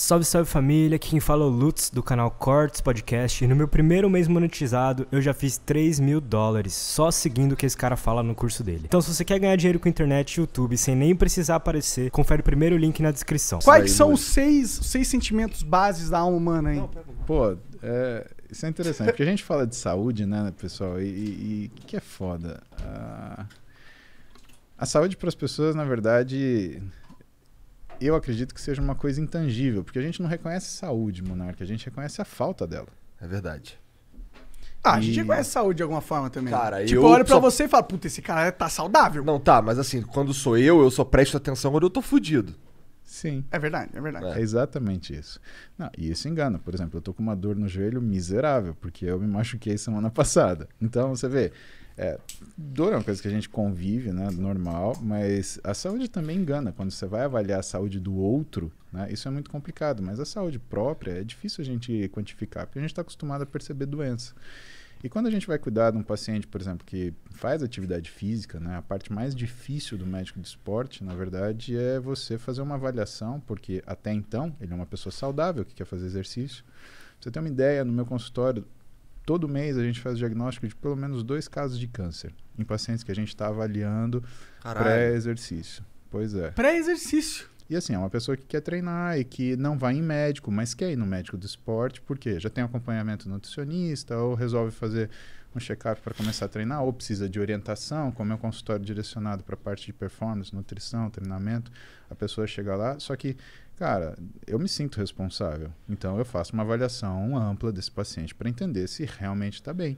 Salve, salve família, aqui quem fala é o Lutz do canal Cortes Podcast e no meu primeiro mês monetizado eu já fiz 3 mil dólares só seguindo o que esse cara fala no curso dele. Então se você quer ganhar dinheiro com internet e YouTube sem nem precisar aparecer, confere o primeiro link na descrição. Quais são os seis, seis sentimentos bases da alma humana, hein? Pô, é, isso é interessante, porque a gente fala de saúde, né, pessoal, e o que é foda? Uh, a saúde para as pessoas, na verdade eu acredito que seja uma coisa intangível, porque a gente não reconhece saúde, Monarca, a gente reconhece a falta dela. É verdade. Ah, a gente reconhece saúde de alguma forma também. Né? Cara, tipo, eu, eu olho pra só... você e falo, puta, esse cara tá saudável. Não, tá, mas assim, quando sou eu, eu só presto atenção quando eu tô fudido. Sim. É verdade, é verdade. É, é exatamente isso. Não, e isso engana. Por exemplo, eu tô com uma dor no joelho miserável, porque eu me machuquei semana passada. Então, você vê, é, dor é uma coisa que a gente convive, né? Normal, mas a saúde também engana. Quando você vai avaliar a saúde do outro, né? Isso é muito complicado, mas a saúde própria é difícil a gente quantificar, porque a gente está acostumado a perceber doença. E quando a gente vai cuidar de um paciente, por exemplo, que faz atividade física, né, a parte mais difícil do médico de esporte, na verdade, é você fazer uma avaliação, porque até então ele é uma pessoa saudável que quer fazer exercício. Pra você tem uma ideia, no meu consultório, Todo mês a gente faz o diagnóstico de pelo menos dois casos de câncer em pacientes que a gente está avaliando pré-exercício. Pois é. Pré-exercício. E assim, é uma pessoa que quer treinar e que não vai em médico, mas quer ir no médico do esporte, porque já tem acompanhamento nutricionista, ou resolve fazer um check-up para começar a treinar, ou precisa de orientação, como é um consultório direcionado para a parte de performance, nutrição, treinamento, a pessoa chega lá, só que cara, eu me sinto responsável. Então eu faço uma avaliação ampla desse paciente para entender se realmente está bem.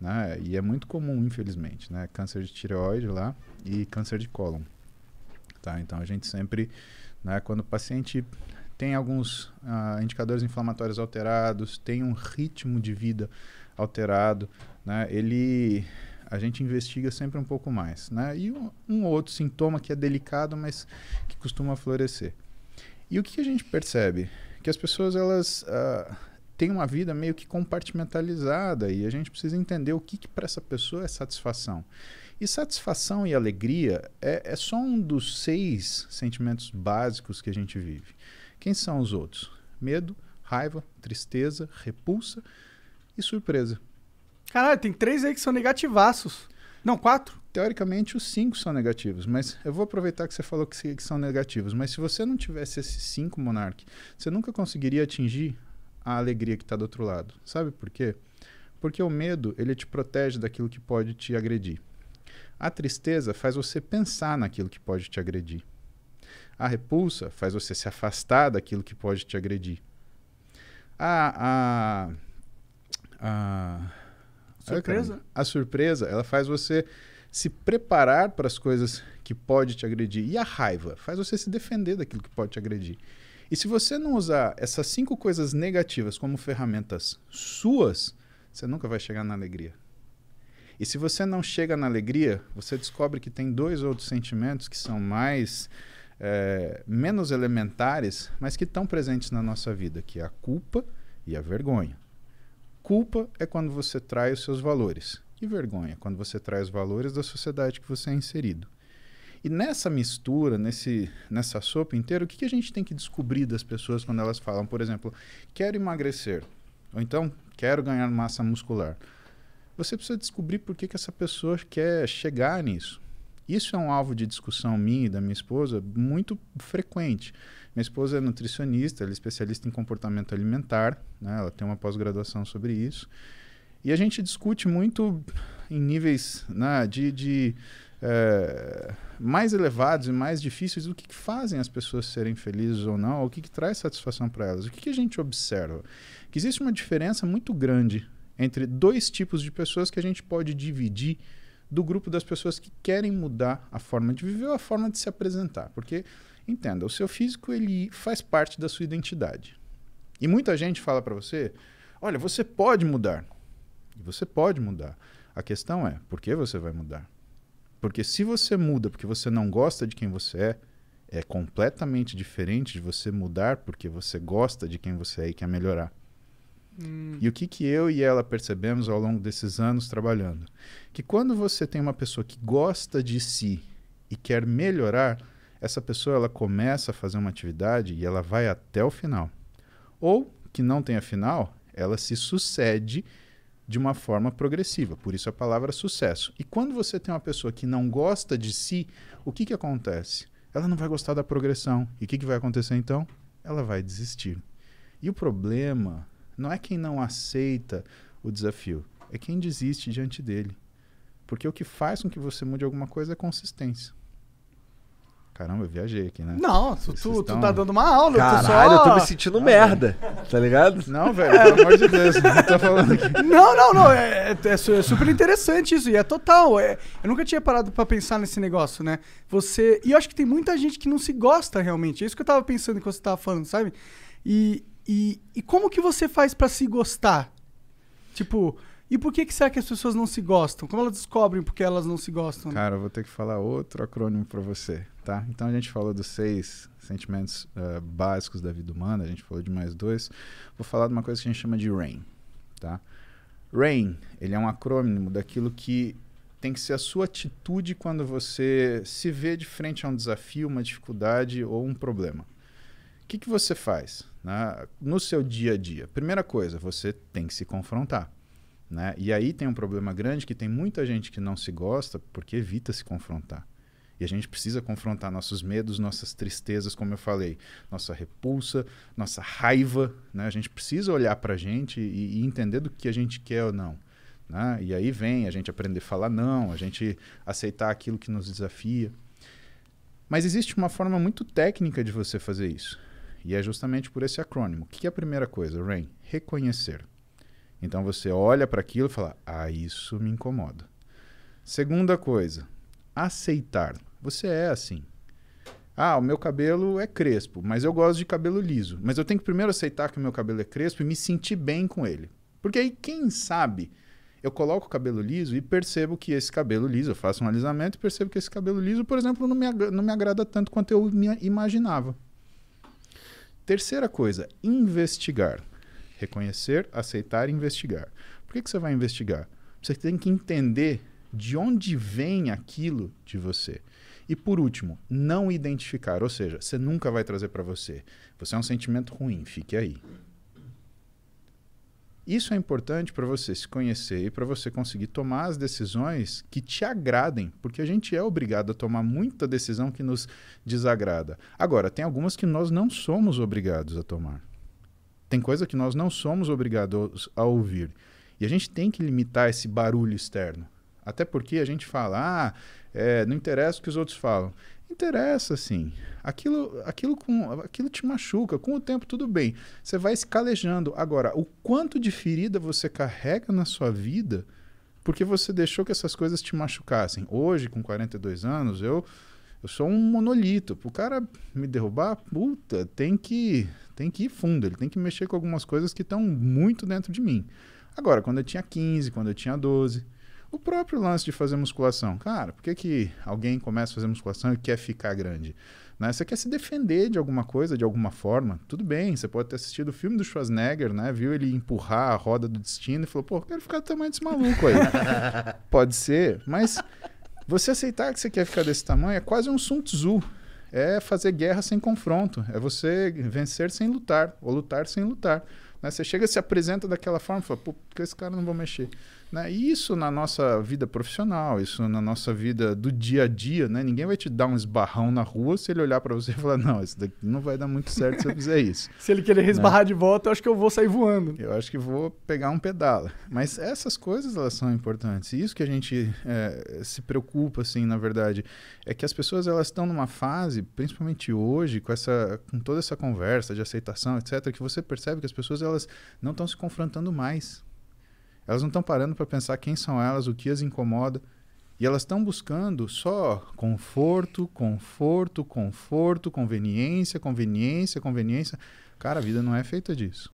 Né? E é muito comum, infelizmente, né? Câncer de tireoide lá e câncer de cólon. Tá? Então a gente sempre, né, quando o paciente tem alguns ah, indicadores inflamatórios alterados, tem um ritmo de vida alterado, né? Ele a gente investiga sempre um pouco mais, né? E um, um outro sintoma que é delicado, mas que costuma florescer. E o que a gente percebe? Que as pessoas elas uh, têm uma vida meio que compartimentalizada e a gente precisa entender o que, que para essa pessoa é satisfação. E satisfação e alegria é, é só um dos seis sentimentos básicos que a gente vive. Quem são os outros? Medo, raiva, tristeza, repulsa e surpresa. Caralho, tem três aí que são negativaços. Não, quatro teoricamente os cinco são negativos, mas eu vou aproveitar que você falou que, que são negativos, mas se você não tivesse esses cinco monarcas, você nunca conseguiria atingir a alegria que está do outro lado. Sabe por quê? Porque o medo ele te protege daquilo que pode te agredir. A tristeza faz você pensar naquilo que pode te agredir. A repulsa faz você se afastar daquilo que pode te agredir. A, a, a, Surpresa? A surpresa, ela faz você se preparar para as coisas que pode te agredir. E a raiva faz você se defender daquilo que pode te agredir. E se você não usar essas cinco coisas negativas como ferramentas suas, você nunca vai chegar na alegria. E se você não chega na alegria, você descobre que tem dois outros sentimentos que são mais é, menos elementares, mas que estão presentes na nossa vida, que é a culpa e a vergonha. Culpa é quando você trai os seus valores e vergonha quando você traz valores da sociedade que você é inserido. E nessa mistura, nesse, nessa sopa inteira, o que, que a gente tem que descobrir das pessoas quando elas falam, por exemplo, quero emagrecer, ou então quero ganhar massa muscular? Você precisa descobrir por que, que essa pessoa quer chegar nisso. Isso é um alvo de discussão minha e da minha esposa muito frequente. Minha esposa é nutricionista, ela é especialista em comportamento alimentar, né? ela tem uma pós-graduação sobre isso. E a gente discute muito em níveis né, de, de é, mais elevados e mais difíceis o que, que, fazem as pessoas serem felizes ou não, o que, que traz satisfação para elas. O que, que a gente observa? Que existe uma diferença muito grande entre dois tipos de pessoas que a gente pode dividir do grupo das pessoas que querem mudar a forma de viver ou a forma de se apresentar. Porque, entenda, o seu físico ele faz parte da sua identidade. E muita gente fala para você: olha, você pode mudar. E você pode mudar. A questão é, por que você vai mudar? Porque se você muda porque você não gosta de quem você é, é completamente diferente de você mudar porque você gosta de quem você é e quer melhorar. Hum. E o que, que eu e ela percebemos ao longo desses anos trabalhando? Que quando você tem uma pessoa que gosta de si e quer melhorar, essa pessoa ela começa a fazer uma atividade e ela vai até o final. Ou que não tenha final, ela se sucede de uma forma progressiva, por isso a palavra sucesso. E quando você tem uma pessoa que não gosta de si, o que, que acontece? Ela não vai gostar da progressão. E o que, que vai acontecer então? Ela vai desistir. E o problema não é quem não aceita o desafio, é quem desiste diante dele. Porque o que faz com que você mude alguma coisa é consistência. Caramba, eu viajei aqui, né? Não, tu, tu, estão... tu tá dando uma aula. Caralho, só... eu tô me sentindo ah, merda, tá ligado? Não, velho, pelo amor de Deus, não tô falando aqui. Não, não, não, é, é, é, é super interessante isso, e é total. É, eu nunca tinha parado para pensar nesse negócio, né? Você... E eu acho que tem muita gente que não se gosta realmente, é isso que eu tava pensando enquanto você tava falando, sabe? E, e, e como que você faz para se gostar? Tipo, e por que, que será que as pessoas não se gostam? Como elas descobrem porque elas não se gostam? Cara, eu vou ter que falar outro acrônimo para você, tá? Então a gente falou dos seis sentimentos uh, básicos da vida humana, a gente falou de mais dois. Vou falar de uma coisa que a gente chama de RAIN, tá? RAIN, ele é um acrônimo daquilo que tem que ser a sua atitude quando você se vê de frente a um desafio, uma dificuldade ou um problema. O que, que você faz né? no seu dia a dia? Primeira coisa, você tem que se confrontar. Né? E aí tem um problema grande que tem muita gente que não se gosta porque evita se confrontar. E a gente precisa confrontar nossos medos, nossas tristezas, como eu falei, nossa repulsa, nossa raiva. Né? A gente precisa olhar para a gente e, e, entender do que a gente quer ou não. Né? E aí vem a gente aprender a falar não, a gente aceitar aquilo que nos desafia. Mas existe uma forma muito técnica de você fazer isso. E é justamente por esse acrônimo. O que é a primeira coisa, Rain? Reconhecer. Então você olha para aquilo e fala: "Ah, isso me incomoda". Segunda coisa, aceitar. Você é assim. Ah, o meu cabelo é crespo, mas eu gosto de cabelo liso. Mas eu tenho que primeiro aceitar que o meu cabelo é crespo e me sentir bem com ele. Porque aí, quem sabe, eu coloco o cabelo liso e percebo que esse cabelo liso, eu faço um alisamento e percebo que esse cabelo liso, por exemplo, não me, não me agrada tanto quanto eu imaginava. Terceira coisa, investigar. Reconhecer, aceitar e investigar. Por que, que você vai investigar? Você tem que entender de onde vem aquilo de você. E por último, não identificar, ou seja, você nunca vai trazer para você. Você é um sentimento ruim, fique aí. Isso é importante para você se conhecer e para você conseguir tomar as decisões que te agradem, porque a gente é obrigado a tomar muita decisão que nos desagrada. Agora, tem algumas que nós não somos obrigados a tomar. Tem coisa que nós não somos obrigados a ouvir. E a gente tem que limitar esse barulho externo. Até porque a gente fala, ah, é, não interessa o que os outros falam. Interessa, sim. Aquilo, aquilo, com, aquilo te machuca. Com o tempo, tudo bem. Você vai se calejando. Agora, o quanto de ferida você carrega na sua vida porque você deixou que essas coisas te machucassem. Hoje, com 42 anos, eu eu sou um monolito. Para o cara me derrubar, puta, tem que, tem que ir fundo. Ele tem que mexer com algumas coisas que estão muito dentro de mim. Agora, quando eu tinha 15, quando eu tinha 12, o próprio lance de fazer musculação. Cara, por que, que alguém começa a fazer musculação e quer ficar grande? Né? Você quer se defender de alguma coisa, de alguma forma? Tudo bem, você pode ter assistido o filme do Schwarzenegger, né? Viu ele empurrar a roda do destino e falou, pô, quero ficar do tamanho desse maluco aí. pode ser, mas você aceitar que você quer ficar desse tamanho é quase um Sun Tzu. É fazer guerra sem confronto. É você vencer sem lutar, ou lutar sem lutar. Né? Você chega, se apresenta daquela forma e fala, pô, porque esse cara não vou mexer. Né? E isso na nossa vida profissional, isso na nossa vida do dia a dia, né? Ninguém vai te dar um esbarrão na rua se ele olhar para você e falar, não, isso daqui não vai dar muito certo se eu fizer isso. se ele querer esbarrar né? de volta, eu acho que eu vou sair voando. Eu acho que vou pegar um pedala. Mas essas coisas, elas são importantes. E isso que a gente é, se preocupa, assim, na verdade, é que as pessoas, elas estão numa fase, principalmente hoje, com, essa, com toda essa conversa de aceitação, etc., que você percebe que as pessoas, elas não estão se confrontando mais elas não estão parando para pensar quem são elas, o que as incomoda. E elas estão buscando só conforto, conforto, conforto, conveniência, conveniência, conveniência. Cara, a vida não é feita disso.